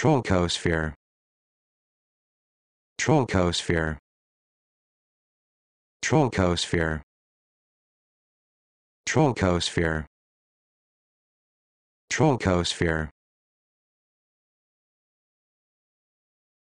Trochosphere Trochosphere Trochosphere Trochosphere Trochosphere